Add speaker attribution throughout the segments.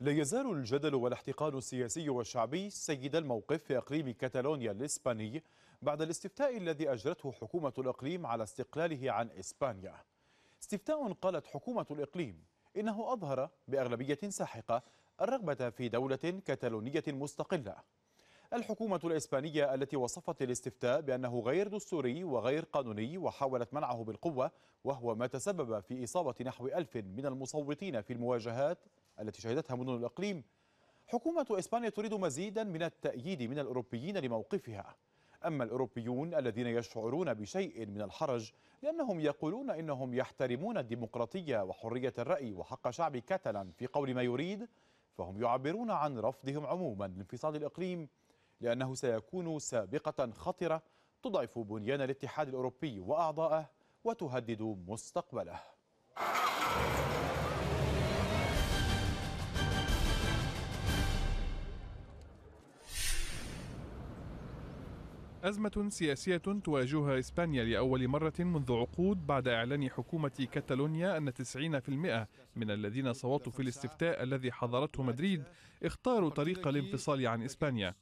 Speaker 1: لا يزال الجدل والاحتقان السياسي والشعبي سيد الموقف في أقليم كتالونيا الإسباني بعد الاستفتاء الذي أجرته حكومة الإقليم على استقلاله عن إسبانيا استفتاء قالت حكومة الإقليم إنه أظهر بأغلبية ساحقة الرغبة في دولة كتالونية مستقلة الحكومة الإسبانية التي وصفت الاستفتاء بأنه غير دستوري وغير قانوني وحاولت منعه بالقوة وهو ما تسبب في إصابة نحو ألف من المصوتين في المواجهات التي شهدتها مدن الإقليم حكومة إسبانيا تريد مزيدا من التأييد من الأوروبيين لموقفها أما الأوروبيون الذين يشعرون بشيء من الحرج لأنهم يقولون إنهم يحترمون الديمقراطية وحرية الرأي وحق شعب كاتلان في قول ما يريد فهم يعبرون عن رفضهم عموما لانفصال الإقليم لأنه سيكون سابقة خطرة تضعف بنيان الاتحاد الأوروبي وأعضائه وتهدد مستقبله
Speaker 2: أزمة سياسية تواجهها إسبانيا لأول مرة منذ عقود بعد إعلان حكومة كاتالونيا أن 90% من الذين صوتوا في الاستفتاء الذي حضرته مدريد اختاروا طريق الانفصال عن إسبانيا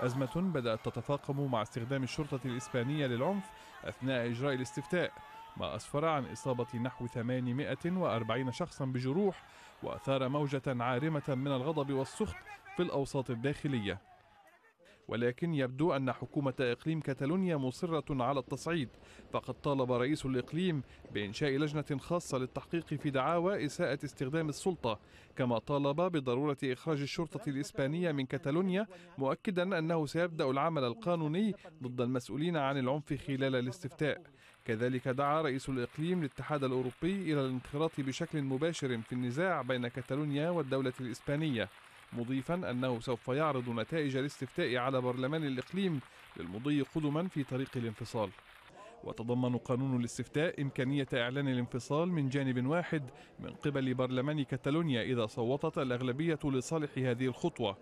Speaker 2: أزمة بدأت تتفاقم مع استخدام الشرطة الإسبانية للعنف أثناء إجراء الاستفتاء ما أسفر عن إصابة نحو 840 شخصا بجروح وأثار موجة عارمة من الغضب والسخط في الأوساط الداخلية ولكن يبدو أن حكومة إقليم كتالونيا مصرة على التصعيد فقد طالب رئيس الإقليم بإنشاء لجنة خاصة للتحقيق في دعاوى إساءة استخدام السلطة كما طالب بضرورة إخراج الشرطة الإسبانية من كتالونيا مؤكدا أنه سيبدأ العمل القانوني ضد المسؤولين عن العنف خلال الاستفتاء كذلك دعا رئيس الإقليم الاتحاد الأوروبي إلى الانخراط بشكل مباشر في النزاع بين كتالونيا والدولة الإسبانية مضيفا أنه سوف يعرض نتائج الاستفتاء على برلمان الإقليم للمضي قدما في طريق الانفصال وتضمن قانون الاستفتاء إمكانية إعلان الانفصال من جانب واحد من قبل برلمان كتالونيا إذا صوتت الأغلبية لصالح هذه الخطوة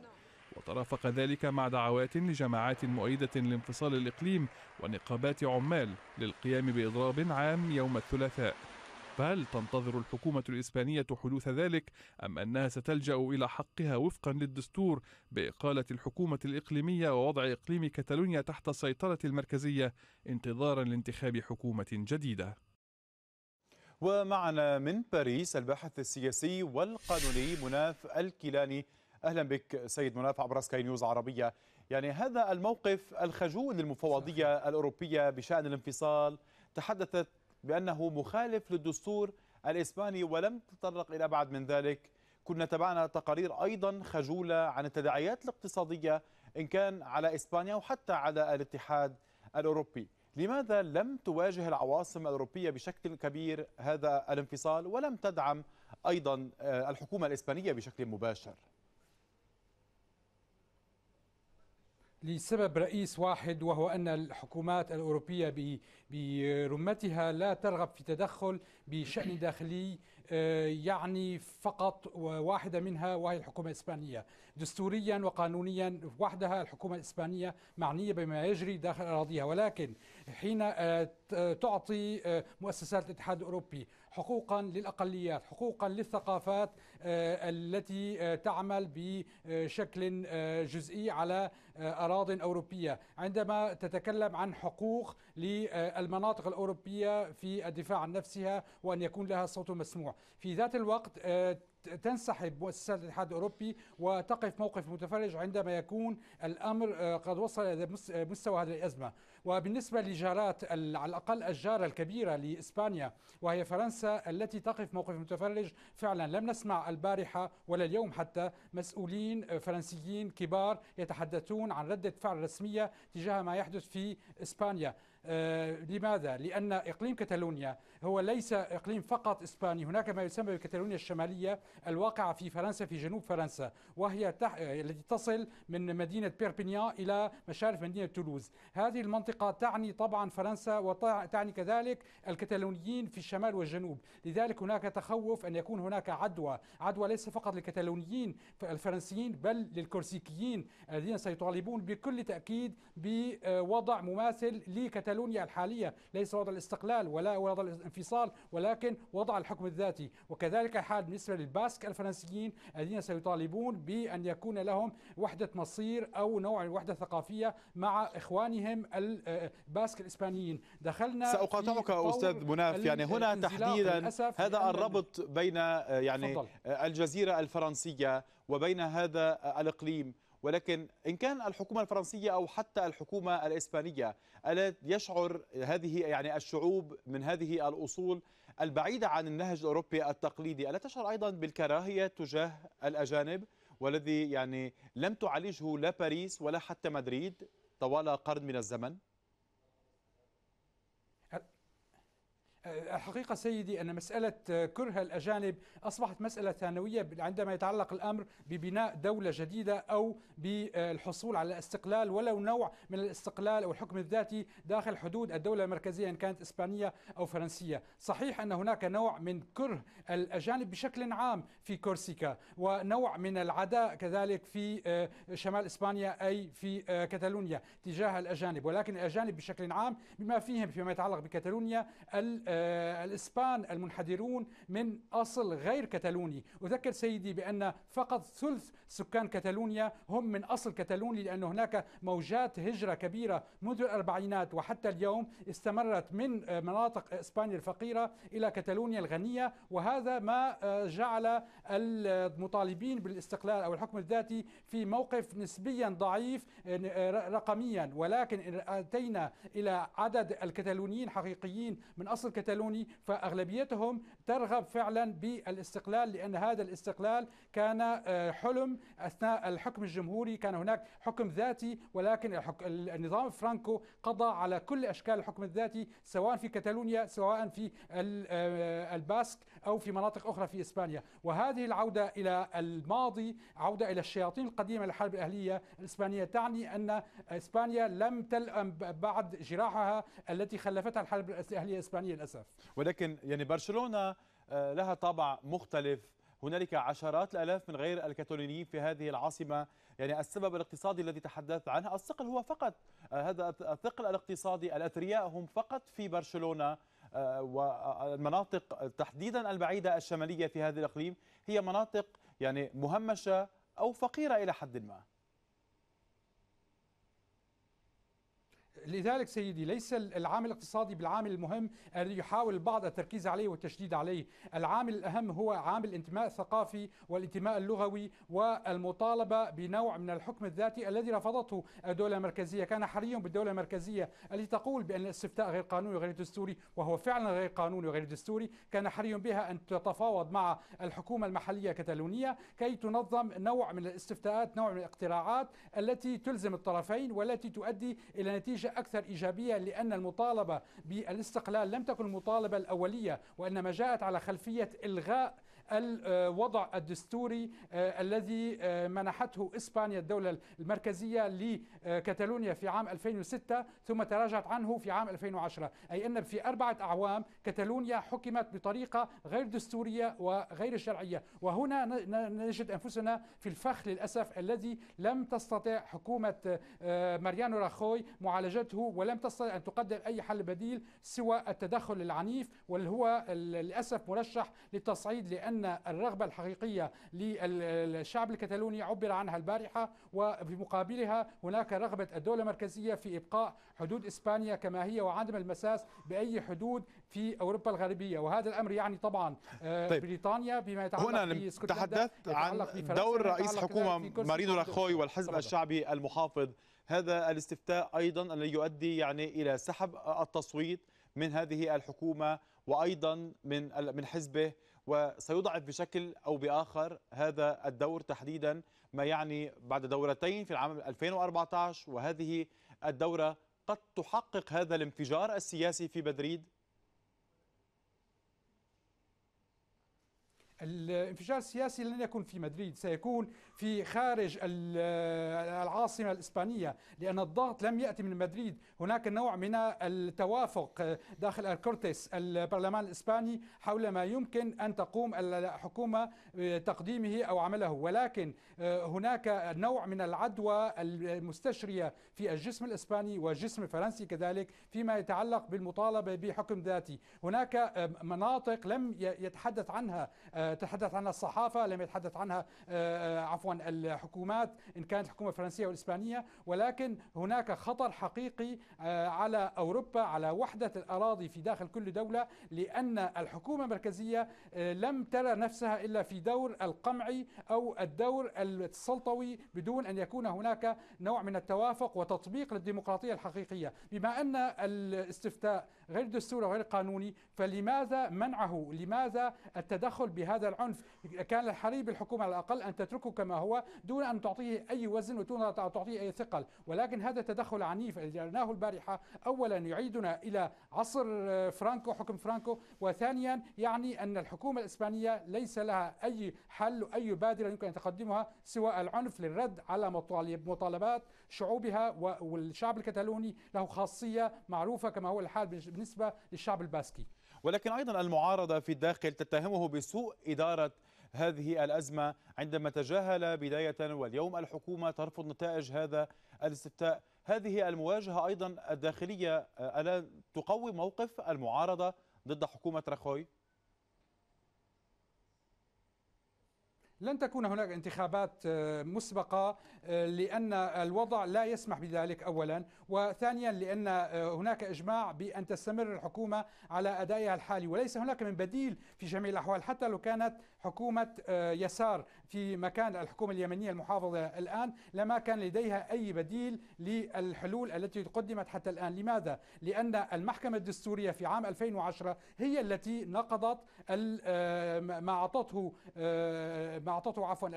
Speaker 2: وترافق ذلك مع دعوات لجماعات مؤيدة لانفصال الإقليم ونقابات عمال للقيام بإضراب عام يوم الثلاثاء فهل تنتظر الحكومة الإسبانية حدوث ذلك أم أنها ستلجأ إلى حقها وفقا للدستور بإقالة الحكومة الإقليمية ووضع إقليم كتالونيا تحت سيطرة المركزية انتظارا لانتخاب حكومة جديدة؟
Speaker 1: ومعنا من باريس الباحث السياسي والقانوني مناف الكيلاني أهلا بك سيد مناف عبر سكاي نيوز عربية يعني هذا الموقف الخجول للمفوضية الأوروبية بشأن الانفصال تحدثت بأنه مخالف للدستور الإسباني ولم تتطرق إلى بعد من ذلك كنا تابعنا تقارير أيضا خجولة عن التداعيات الاقتصادية إن كان على إسبانيا وحتى على الاتحاد الأوروبي لماذا لم تواجه العواصم الأوروبية بشكل كبير هذا الانفصال ولم تدعم أيضا آه، الحكومة الإسبانية بشكل مباشر؟
Speaker 3: لسبب رئيس واحد وهو أن الحكومات الأوروبية برمتها لا ترغب في تدخل بشأن داخلي آه، يعني فقط واحدة منها وهي الحكومة الإسبانية دستوريا وقانونيا وحدها الحكومة الإسبانية معنية بما يجري داخل أراضيها ولكن حين آه، آه، تعطي مؤسسات الاتحاد الأوروبي حقوقا للأقليات حقوقا للثقافات آه، التي آه، تعمل بشكل آه، جزئي على أراض أوروبية عندما تتكلم عن حقوق للمناطق الأوروبية في الدفاع عن نفسها وأن يكون لها صوت مسموع في ذات الوقت تنسحب مؤسسات الاتحاد الاوروبي وتقف موقف متفرج عندما يكون الامر قد وصل الى مستوى هذه الازمه، وبالنسبة لجارات على الأقل الجارة الكبيرة لإسبانيا وهي فرنسا التي تقف موقف متفرج فعلا لم نسمع البارحة ولا اليوم حتى مسؤولين فرنسيين كبار يتحدثون عن ردة فعل رسمية تجاه ما يحدث في إسبانيا آه، لماذا؟ لأن إقليم كتالونيا هو ليس إقليم فقط إسباني هناك ما يسمى بكتالونيا الشمالية الواقعة في فرنسا في جنوب فرنسا وهي تح... آه، التي تصل من مدينة بيربينيان إلى مشارف مدينة تولوز هذه المنطقة تعني طبعا فرنسا وتعني كذلك الكتالونيين في الشمال والجنوب لذلك هناك تخوف أن يكون هناك عدوى عدوى ليس فقط للكتالونيين الفرنسيين بل للكورسيكيين الذين سيطالبون بكل تأكيد بوضع مماثل لكتالونيين كتالونيا الحالية ليس وضع الاستقلال ولا وضع الانفصال ولكن وضع الحكم الذاتي وكذلك الحال بالنسبة للباسك الفرنسيين الذين سيطالبون بأن يكون لهم وحدة مصير أو نوع وحدة ثقافية مع إخوانهم الباسك آه، الإسبانيين دخلنا سأقاطعك أستاذ مناف يعني هنا تحديدا هذا الربط
Speaker 1: بين آه، يعني فضل. الجزيرة الفرنسية وبين هذا الإقليم ولكن إن كان الحكومة الفرنسية أو حتى الحكومة الإسبانية ألا يشعر هذه يعني الشعوب من هذه الأصول البعيدة عن النهج الأوروبي التقليدي ألا تشعر أيضا بالكراهية تجاه الأجانب والذي يعني لم تعالجه لا باريس ولا حتى مدريد طوال قرن من الزمن؟
Speaker 3: آه، الحقيقة سيدي أن مسألة آه، كره الأجانب أصبحت مسألة ثانوية عندما يتعلق الأمر ببناء دولة جديدة أو بالحصول على استقلال ولو نوع من الاستقلال أو الحكم الذاتي داخل حدود الدولة المركزية إن كانت إسبانية أو فرنسية صحيح أن هناك نوع من كره الأجانب بشكل عام في كورسيكا ونوع من العداء كذلك في آه، شمال إسبانيا أي في كتالونيا تجاه الأجانب ولكن الأجانب بشكل عام بما فيهم فيما يتعلق بكتالونيا آه، الإسبان المنحدرون من أصل غير كتالوني أذكر سيدي بأن فقط ثلث سكان كتالونيا هم من أصل كتالوني لأن هناك موجات هجرة كبيرة منذ الأربعينات وحتى اليوم استمرت من آه، مناطق إسبانيا الفقيرة إلى كتالونيا الغنية وهذا ما آه، جعل المطالبين بالاستقلال أو الحكم الذاتي في موقف نسبيا ضعيف رقميا ولكن إن أتينا إلى عدد الكتالونيين حقيقيين من أصل الكتالوني فأغلبيتهم ترغب فعلا بالاستقلال لأن هذا الاستقلال كان آه، حلم أثناء الحكم الجمهوري كان هناك حكم ذاتي ولكن النظام فرانكو قضى على كل أشكال الحكم الذاتي سواء في كتالونيا سواء في آه، الباسك أو في مناطق أخرى في إسبانيا وهذه العودة إلى الماضي عودة إلى الشياطين القديمة للحرب الأهلية الإسبانية تعني أن إسبانيا لم تلأم بعد جراحها التي خلفتها الحرب الأهلية الإسبانية للاسف
Speaker 1: ولكن يعني برشلونه آه، لها طابع مختلف هنالك عشرات الالاف من غير الكاتالونيين في هذه العاصمه يعني السبب الاقتصادي الذي تحدثت عنه الثقل هو فقط آه، هذا الثقل الاقتصادي الاثرياء هم فقط في برشلونه آه، والمناطق تحديدا البعيده الشماليه في هذا الاقليم هي مناطق يعني مهمشه
Speaker 3: او فقيره الى حد ما لذلك سيدي ليس العامل الاقتصادي بالعامل المهم الذي يحاول البعض التركيز عليه والتشديد عليه العامل الأهم هو عامل الانتماء الثقافي والانتماء اللغوي والمطالبة بنوع من الحكم الذاتي الذي رفضته الدولة المركزية كان حريا بالدولة المركزية التي تقول بأن الاستفتاء غير قانوني وغير دستوري وهو فعلا غير قانوني وغير دستوري كان حري بها أن تتفاوض مع الحكومة المحلية الكتالونية كي تنظم نوع من الاستفتاءات نوع من الاقتراعات التي تلزم الطرفين والتي تؤدي إلى نتيجة أكثر إيجابية لأن المطالبة بالاستقلال لم تكن المطالبة الأولية وإنما جاءت على خلفية إلغاء الوضع الدستوري آه، الذي آه، منحته إسبانيا الدولة المركزية لكتالونيا في عام 2006 ثم تراجعت عنه في عام 2010 أي أن في أربعة أعوام كتالونيا حكمت بطريقة غير دستورية وغير شرعية وهنا نجد أنفسنا في الفخ للأسف الذي لم تستطع حكومة آه، ماريانو راخوي معالجته ولم تستطع أن تقدم أي حل بديل سوى التدخل العنيف واللي هو للأسف مرشح للتصعيد لأن أن الرغبة الحقيقية للشعب الكتالوني عبر عنها البارحة وفي مقابلها هناك رغبة الدولة المركزية في إبقاء حدود إسبانيا كما هي وعدم المساس بأي حدود في أوروبا الغربية وهذا الأمر يعني طبعا آه، طيب. بريطانيا بما يتعلق هنا تحدثت عن دور رئيس حكومة مارينو راخوي والحزب طبعا.
Speaker 1: الشعبي المحافظ هذا الاستفتاء أيضا الذي يؤدي يعني إلى سحب التصويت من هذه الحكومة وأيضا من من حزبه وسيضعف بشكل أو بآخر هذا الدور تحديدا ما يعني بعد دورتين في العام 2014 وهذه الدورة قد تحقق هذا الانفجار السياسي في مدريد
Speaker 3: الانفجار السياسي لن يكون في مدريد سيكون في خارج العاصمة الإسبانية لأن الضغط لم يأتي من مدريد هناك نوع من التوافق داخل الكورتيس البرلمان الإسباني حول ما يمكن أن تقوم الحكومة تقديمه أو عمله ولكن آه، هناك نوع من العدوى المستشرية في الجسم الإسباني والجسم الفرنسي كذلك فيما يتعلق بالمطالبة بحكم ذاتي هناك آه، مناطق لم يتحدث عنها آه، تحدث عنها الصحافة لم يتحدث عنها آه، آه، عفوا الحكومات إن كانت الحكومة الفرنسية والإسبانية ولكن هناك خطر حقيقي آه، على أوروبا على وحدة الأراضي في داخل كل دولة لأن الحكومة المركزية لم ترى نفسها إلا في دور القمعي أو الدور السلطوي بدون أن يكون هناك نوع من التوافق وتطبيق للديمقراطية الحقيقية بما أن الاستفتاء غير دستوري وغير قانوني فلماذا منعه لماذا التدخل بهذا هذا العنف كان الحري بالحكومة على الأقل أن تتركه كما هو دون أن تعطيه أي وزن ودون أن تعطيه أي ثقل ولكن هذا تدخل عنيف رأيناه البارحة أولا يعيدنا إلى عصر فرانكو حكم فرانكو وثانيا يعني أن الحكومة الإسبانية ليس لها أي حل أي بادرة يمكن أن تقدمها سوى العنف للرد على مطالبات شعوبها والشعب الكتالوني له خاصية معروفة كما هو الحال بالنسبة للشعب الباسكي
Speaker 1: ولكن أيضا المعارضة في الداخل تتهمه بسوء إدارة هذه الأزمة عندما تجاهل بداية واليوم الحكومة ترفض نتائج هذا الاستفتاء هذه المواجهة أيضا الداخلية ألا تقوي موقف المعارضة ضد حكومة رخوي؟
Speaker 3: لن تكون هناك انتخابات آه، مسبقة آه، لأن الوضع لا يسمح بذلك أولا وثانيا لأن آه، هناك إجماع بأن تستمر الحكومة على أدائها الحالي وليس هناك من بديل في جميع الأحوال حتى لو كانت حكومة يسار في مكان الحكومة اليمنية المحافظة الآن لما كان لديها أي بديل للحلول التي قدمت حتى الآن لماذا؟ لأن المحكمة الدستورية في عام 2010 هي التي نقضت ما أعطته ما أعطته عفوا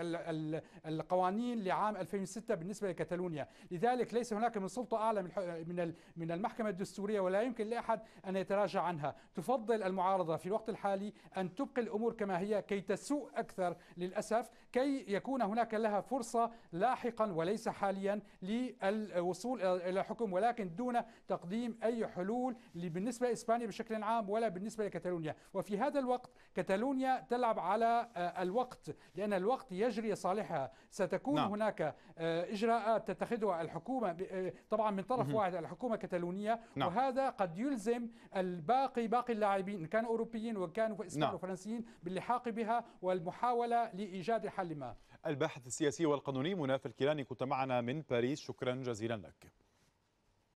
Speaker 3: القوانين لعام 2006 بالنسبة لكتالونيا لذلك ليس هناك من سلطة أعلى من من المحكمة الدستورية ولا يمكن لأحد أن يتراجع عنها تفضل المعارضة في الوقت الحالي أن تبقي الأمور كما هي كي تسوء أكثر للأسف كي يكون هناك لها فرصة لاحقا وليس حاليا للوصول إلى الحكم ولكن دون تقديم أي حلول بالنسبة لإسبانيا بشكل عام ولا بالنسبة لكتالونيا وفي هذا الوقت كتالونيا تلعب على آه، الوقت لأن لأن الوقت يجري لصالحها ستكون نعم. هناك آه، إجراءات تتخذها الحكومة آه، طبعا من طرف واحد الحكومة كتالونية نعم. وهذا قد يلزم الباقي باقي اللاعبين إن كانوا أوروبيين وكانوا إسبان نعم. وفرنسيين باللحاق بها والمحاولة لإيجاد حل ما
Speaker 1: الباحث السياسي والقانوني مناف الكيلاني كنت معنا من باريس شكرا جزيلا لك